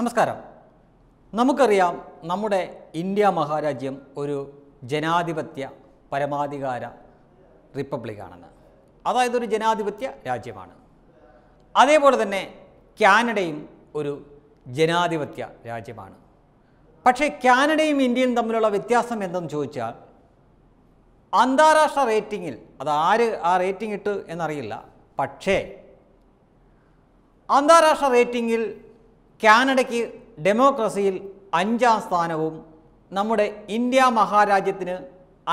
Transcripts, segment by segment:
നമസ്കാരം നമുക്കറിയാം നമ്മുടെ ഇന്ത്യ മഹാരാജ്യം ഒരു ജനാധിപത്യ പരമാധികാര റിപ്പബ്ലിക്കാണെന്ന് അതായത് ഒരു ജനാധിപത്യ രാജ്യമാണ് അതേപോലെ തന്നെ കാനഡയും ഒരു ജനാധിപത്യ രാജ്യമാണ് പക്ഷേ കാനഡയും ഇന്ത്യയും തമ്മിലുള്ള വ്യത്യാസം എന്തെന്ന് ചോദിച്ചാൽ അന്താരാഷ്ട്ര റേറ്റിങ്ങിൽ അത് ആര് ആ റേറ്റിംഗ് ഇട്ട് എന്നറിയില്ല പക്ഷേ അന്താരാഷ്ട്ര റേറ്റിങ്ങിൽ കാനഡയ്ക്ക് ഡെമോക്രസിയിൽ അഞ്ചാം സ്ഥാനവും നമ്മുടെ ഇന്ത്യ മഹാരാജ്യത്തിന്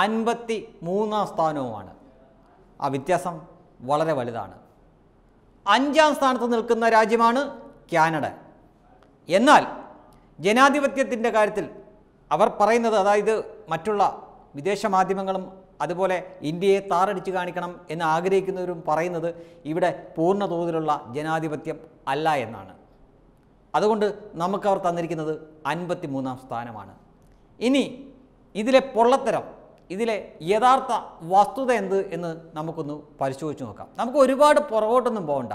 അൻപത്തി മൂന്നാം സ്ഥാനവുമാണ് ആ വ്യത്യാസം വളരെ വലുതാണ് അഞ്ചാം സ്ഥാനത്ത് നിൽക്കുന്ന രാജ്യമാണ് കാനഡ എന്നാൽ ജനാധിപത്യത്തിൻ്റെ കാര്യത്തിൽ അവർ പറയുന്നത് അതായത് മറ്റുള്ള വിദേശ മാധ്യമങ്ങളും അതുപോലെ ഇന്ത്യയെ താറടിച്ച് കാണിക്കണം എന്ന് ആഗ്രഹിക്കുന്നവരും പറയുന്നത് ഇവിടെ പൂർണ്ണ തോതിലുള്ള ജനാധിപത്യം അല്ല എന്നാണ് അതുകൊണ്ട് നമുക്കവർ തന്നിരിക്കുന്നത് അൻപത്തി മൂന്നാം സ്ഥാനമാണ് ഇനി ഇതിലെ പൊള്ളത്തരം ഇതിലെ യഥാർത്ഥ വസ്തുത എന്ത് എന്ന് നമുക്കൊന്ന് പരിശോധിച്ച് നോക്കാം നമുക്ക് ഒരുപാട് പുറകോട്ടൊന്നും പോകണ്ട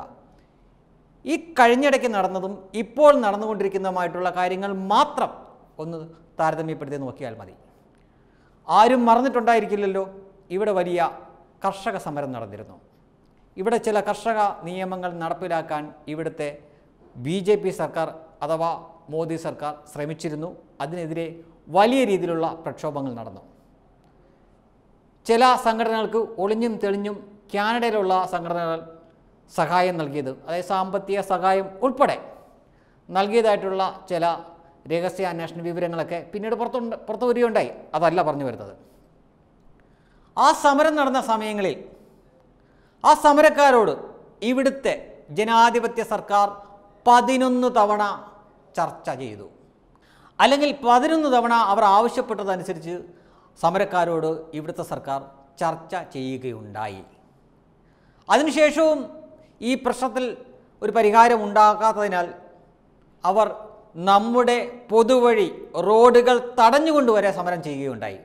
ഈ കഴിഞ്ഞിടയ്ക്ക് നടന്നതും ഇപ്പോൾ നടന്നുകൊണ്ടിരിക്കുന്നതുമായിട്ടുള്ള കാര്യങ്ങൾ മാത്രം ഒന്ന് താരതമ്യപ്പെടുത്തി നോക്കിയാൽ മതി ആരും മറന്നിട്ടുണ്ടായിരിക്കില്ലല്ലോ ഇവിടെ വലിയ കർഷക സമരം നടന്നിരുന്നു ഇവിടെ ചില കർഷക നിയമങ്ങൾ നടപ്പിലാക്കാൻ ഇവിടുത്തെ ബി ജെ പി സർക്കാർ അഥവാ മോദി സർക്കാർ ശ്രമിച്ചിരുന്നു അതിനെതിരെ വലിയ രീതിയിലുള്ള പ്രക്ഷോഭങ്ങൾ നടന്നു ചില സംഘടനകൾക്ക് ഒളിഞ്ഞും തെളിഞ്ഞും കാനഡയിലുള്ള സംഘടനകൾ സഹായം നൽകിയത് അതായത് സാമ്പത്തിക സഹായം ഉൾപ്പെടെ നൽകിയതായിട്ടുള്ള ചില രഹസ്യ അന്വേഷണ വിവരങ്ങളൊക്കെ പിന്നീട് പുറത്തുണ്ട് പുറത്തു വരികയുണ്ടായി അതല്ല പറഞ്ഞു വരുന്നത് ആ സമരം നടന്ന സമയങ്ങളിൽ ആ സമരക്കാരോട് ഇവിടുത്തെ ജനാധിപത്യ സർക്കാർ പതിനൊന്ന് തവണ ചർച്ച ചെയ്തു അല്ലെങ്കിൽ പതിനൊന്ന് തവണ അവർ ആവശ്യപ്പെട്ടതനുസരിച്ച് സമരക്കാരോട് ഇവിടുത്തെ സർക്കാർ ചർച്ച ചെയ്യുകയുണ്ടായി അതിനുശേഷവും ഈ പ്രശ്നത്തിൽ ഒരു പരിഹാരം ഉണ്ടാക്കാത്തതിനാൽ അവർ നമ്മുടെ പൊതുവഴി റോഡുകൾ തടഞ്ഞുകൊണ്ടുവരെ സമരം ചെയ്യുകയുണ്ടായി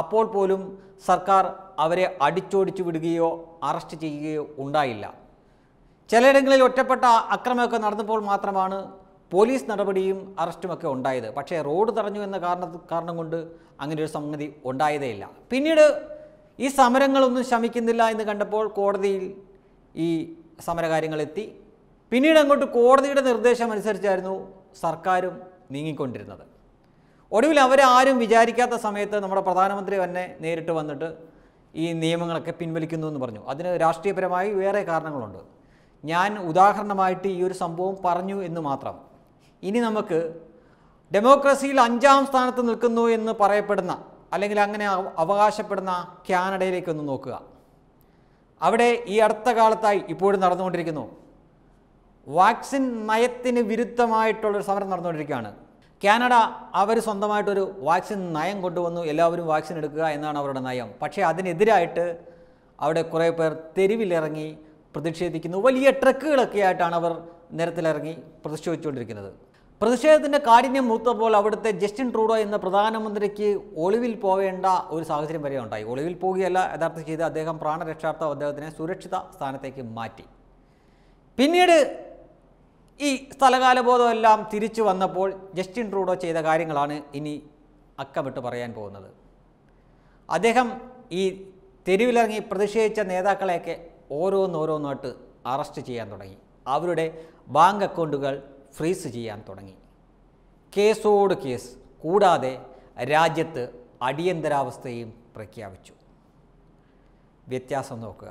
അപ്പോൾ പോലും സർക്കാർ അവരെ അടിച്ചോടിച്ചു വിടുകയോ അറസ്റ്റ് ചെയ്യുകയോ ഉണ്ടായില്ല ചിലയിടങ്ങളിൽ ഒറ്റപ്പെട്ട അക്രമമൊക്കെ നടന്നപ്പോൾ മാത്രമാണ് പോലീസ് നടപടിയും അറസ്റ്റുമൊക്കെ ഉണ്ടായത് പക്ഷേ റോഡ് തടഞ്ഞു എന്ന കാരണ കാരണം കൊണ്ട് അങ്ങനെ ഒരു സംഗതി ഉണ്ടായതേയില്ല പിന്നീട് ഈ സമരങ്ങളൊന്നും ശമിക്കുന്നില്ല എന്ന് കണ്ടപ്പോൾ കോടതിയിൽ ഈ സമരകാര്യങ്ങളെത്തി പിന്നീട് അങ്ങോട്ട് കോടതിയുടെ നിർദ്ദേശം അനുസരിച്ചായിരുന്നു സർക്കാരും നീങ്ങിക്കൊണ്ടിരുന്നത് ഒടുവിൽ അവരാരും വിചാരിക്കാത്ത സമയത്ത് നമ്മുടെ പ്രധാനമന്ത്രി തന്നെ നേരിട്ട് വന്നിട്ട് ഈ നിയമങ്ങളൊക്കെ പിൻവലിക്കുന്നു എന്ന് പറഞ്ഞു അതിന് രാഷ്ട്രീയപരമായി വേറെ കാരണങ്ങളുണ്ട് ഞാൻ ഉദാഹരണമായിട്ട് ഈ ഒരു സംഭവം പറഞ്ഞു എന്ന് മാത്രം ഇനി നമുക്ക് ഡെമോക്രസിയിൽ അഞ്ചാം സ്ഥാനത്ത് നിൽക്കുന്നു എന്ന് പറയപ്പെടുന്ന അല്ലെങ്കിൽ അങ്ങനെ അവകാശപ്പെടുന്ന കാനഡയിലേക്കൊന്ന് നോക്കുക അവിടെ ഈ അടുത്ത കാലത്തായി ഇപ്പോഴും നടന്നുകൊണ്ടിരിക്കുന്നു വാക്സിൻ നയത്തിന് വിരുദ്ധമായിട്ടുള്ളൊരു സമരം നടന്നുകൊണ്ടിരിക്കുകയാണ് കാനഡ അവർ സ്വന്തമായിട്ടൊരു വാക്സിൻ നയം കൊണ്ടുവന്നു എല്ലാവരും വാക്സിൻ എടുക്കുക എന്നാണ് അവരുടെ നയം പക്ഷേ അതിനെതിരായിട്ട് അവിടെ കുറേ പേർ തെരുവിലിറങ്ങി പ്രതിഷേധിക്കുന്നു വലിയ ട്രക്കുകളൊക്കെ ആയിട്ടാണ് അവർ നിരത്തിലിറങ്ങി പ്രതിഷേധിച്ചുകൊണ്ടിരിക്കുന്നത് പ്രതിഷേധത്തിൻ്റെ കാഠിന്യം മൂത്തപ്പോൾ അവിടുത്തെ ജസ്റ്റിൻ ട്രൂഡോ എന്ന പ്രധാനമന്ത്രിക്ക് ഒളിവിൽ പോവേണ്ട ഒരു സാഹചര്യം വരെ ഉണ്ടായി ഒളിവിൽ പോവുകയല്ല യഥാർത്ഥം ചെയ്ത് അദ്ദേഹം പ്രാണരക്ഷാർത്ഥം അദ്ദേഹത്തിനെ സുരക്ഷിത സ്ഥാനത്തേക്ക് മാറ്റി പിന്നീട് ഈ സ്ഥലകാലബോധമെല്ലാം തിരിച്ചു വന്നപ്പോൾ ജസ്റ്റിൻ ട്രൂഡോ ചെയ്ത കാര്യങ്ങളാണ് ഇനി അക്കമിട്ട് പറയാൻ പോകുന്നത് അദ്ദേഹം ഈ തെരുവിലിറങ്ങി പ്രതിഷേധിച്ച നേതാക്കളെയൊക്കെ ഓരോന്നോരോന്നായിട്ട് അറസ്റ്റ് ചെയ്യാൻ തുടങ്ങി അവരുടെ ബാങ്ക് അക്കൗണ്ടുകൾ ഫ്രീസ് ചെയ്യാൻ തുടങ്ങി കേസോട് കേസ് കൂടാതെ രാജ്യത്ത് അടിയന്തരാവസ്ഥയും പ്രഖ്യാപിച്ചു വ്യത്യാസം നോക്കുക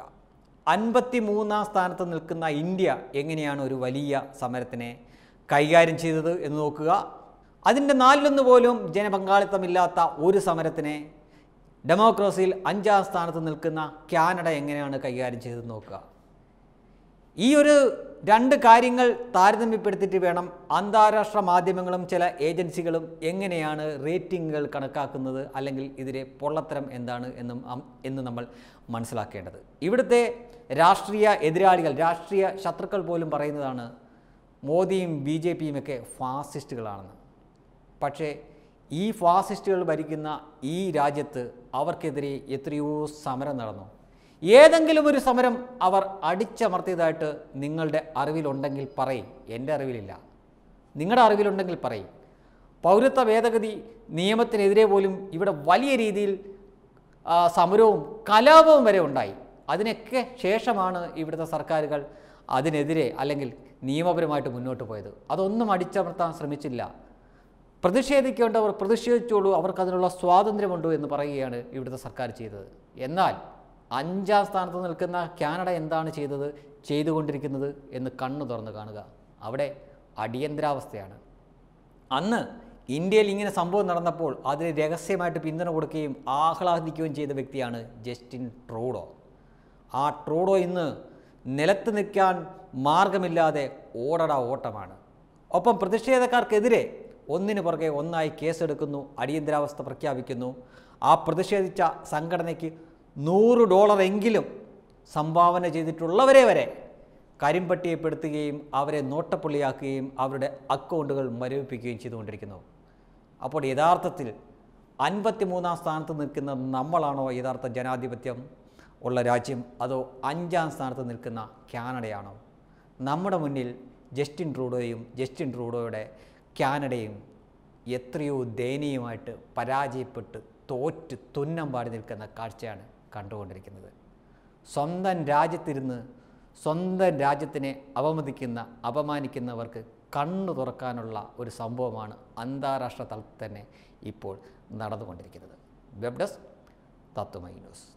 അൻപത്തി മൂന്നാം സ്ഥാനത്ത് നിൽക്കുന്ന ഇന്ത്യ എങ്ങനെയാണ് ഒരു വലിയ സമരത്തിനെ കൈകാര്യം ചെയ്തത് എന്ന് നോക്കുക അതിൻ്റെ നാലിലൊന്ന് പോലും ജനപങ്കാളിത്തമില്ലാത്ത ഒരു സമരത്തിനെ ഡെമോക്രസിയിൽ അഞ്ചാം സ്ഥാനത്ത് നിൽക്കുന്ന കാനഡ എങ്ങനെയാണ് കൈകാര്യം ചെയ്തത് നോക്കുക ഈ ഒരു രണ്ട് കാര്യങ്ങൾ താരതമ്യപ്പെടുത്തിയിട്ട് വേണം അന്താരാഷ്ട്ര മാധ്യമങ്ങളും ചില ഏജൻസികളും എങ്ങനെയാണ് റേറ്റിംഗുകൾ കണക്കാക്കുന്നത് അല്ലെങ്കിൽ ഇതിലെ പൊള്ളത്തരം എന്താണ് എന്നും എന്ന് നമ്മൾ മനസ്സിലാക്കേണ്ടത് ഇവിടുത്തെ രാഷ്ട്രീയ എതിരാളികൾ രാഷ്ട്രീയ ശത്രുക്കൾ പോലും പറയുന്നതാണ് മോദിയും ബി ജെ ഫാസിസ്റ്റുകളാണെന്ന് പക്ഷേ ഈ ഫാസിസ്റ്റുകൾ ഭരിക്കുന്ന ഈ രാജ്യത്ത് അവർക്കെതിരെ എത്രയോ സമരം നടന്നു ഏതെങ്കിലും ഒരു സമരം അവർ അടിച്ചമർത്തിയതായിട്ട് നിങ്ങളുടെ അറിവിലുണ്ടെങ്കിൽ പറയും എൻ്റെ അറിവിലില്ല നിങ്ങളുടെ അറിവിലുണ്ടെങ്കിൽ പറയും പൗരത്വ ഭേദഗതി നിയമത്തിനെതിരെ പോലും ഇവിടെ വലിയ രീതിയിൽ സമരവും കലാപവും വരെ ഉണ്ടായി അതിനൊക്കെ ശേഷമാണ് ഇവിടുത്തെ സർക്കാരുകൾ അതിനെതിരെ അല്ലെങ്കിൽ നിയമപരമായിട്ട് മുന്നോട്ട് പോയത് അതൊന്നും അടിച്ചമർത്താൻ ശ്രമിച്ചില്ല പ്രതിഷേധിക്കേണ്ടവർ പ്രതിഷേധിച്ചോളൂ അവർക്ക് അതിനുള്ള സ്വാതന്ത്ര്യമുണ്ടോ എന്ന് പറയുകയാണ് ഇവിടുത്തെ സർക്കാർ ചെയ്തത് എന്നാൽ അഞ്ചാം സ്ഥാനത്ത് നിൽക്കുന്ന കാനഡ എന്താണ് ചെയ്തത് ചെയ്തുകൊണ്ടിരിക്കുന്നത് എന്ന് കണ്ണു തുറന്ന് കാണുക അവിടെ അടിയന്തരാവസ്ഥയാണ് അന്ന് ഇന്ത്യയിൽ ഇങ്ങനെ സംഭവം നടന്നപ്പോൾ അതിന് രഹസ്യമായിട്ട് പിന്തുണ കൊടുക്കുകയും ആഹ്ലാദിക്കുകയും ചെയ്ത വ്യക്തിയാണ് ജസ്റ്റിൻ ട്രൂഡോ ആ ട്രൂഡോ ഇന്ന് നിലത്ത് നിൽക്കാൻ മാർഗമില്ലാതെ ഓടട ഓട്ടമാണ് ഒപ്പം പ്രതിഷേധക്കാർക്കെതിരെ ഒന്നിനു പുറകെ ഒന്നായി കേസെടുക്കുന്നു അടിയന്തരാവസ്ഥ പ്രഖ്യാപിക്കുന്നു ആ പ്രതിഷേധിച്ച സംഘടനയ്ക്ക് നൂറ് ഡോളറെങ്കിലും സംഭാവന ചെയ്തിട്ടുള്ളവരെ വരെ കരിമ്പട്ടിയപ്പെടുത്തുകയും അവരെ നോട്ടപ്പുള്ളിയാക്കുകയും അവരുടെ അക്കൗണ്ടുകൾ മരവിപ്പിക്കുകയും ചെയ്തുകൊണ്ടിരിക്കുന്നു അപ്പോൾ യഥാർത്ഥത്തിൽ അൻപത്തിമൂന്നാം സ്ഥാനത്ത് നിൽക്കുന്ന നമ്മളാണോ യഥാർത്ഥ ജനാധിപത്യം ഉള്ള രാജ്യം അതോ അഞ്ചാം സ്ഥാനത്ത് നിൽക്കുന്ന കാനഡയാണോ നമ്മുടെ മുന്നിൽ ജസ്റ്റിൻ ട്രൂഡോയും ജസ്റ്റിൻ ട്രൂഡോയുടെ കാനഡയും എത്രയോ ദയനീയമായിട്ട് പരാജയപ്പെട്ട് തോറ്റ് തുന്നം പാടി നിൽക്കുന്ന കാഴ്ചയാണ് കണ്ടുകൊണ്ടിരിക്കുന്നത് സ്വന്തം രാജ്യത്തിരുന്ന് സ്വന്തം രാജ്യത്തിനെ അപമതിക്കുന്ന അപമാനിക്കുന്നവർക്ക് കണ്ണു തുറക്കാനുള്ള ഒരു സംഭവമാണ് അന്താരാഷ്ട്ര തലത്തിൽ തന്നെ ഇപ്പോൾ നടന്നുകൊണ്ടിരിക്കുന്നത് വെബ് ഡെസ്ക് തത്വമൈ ന്യൂസ്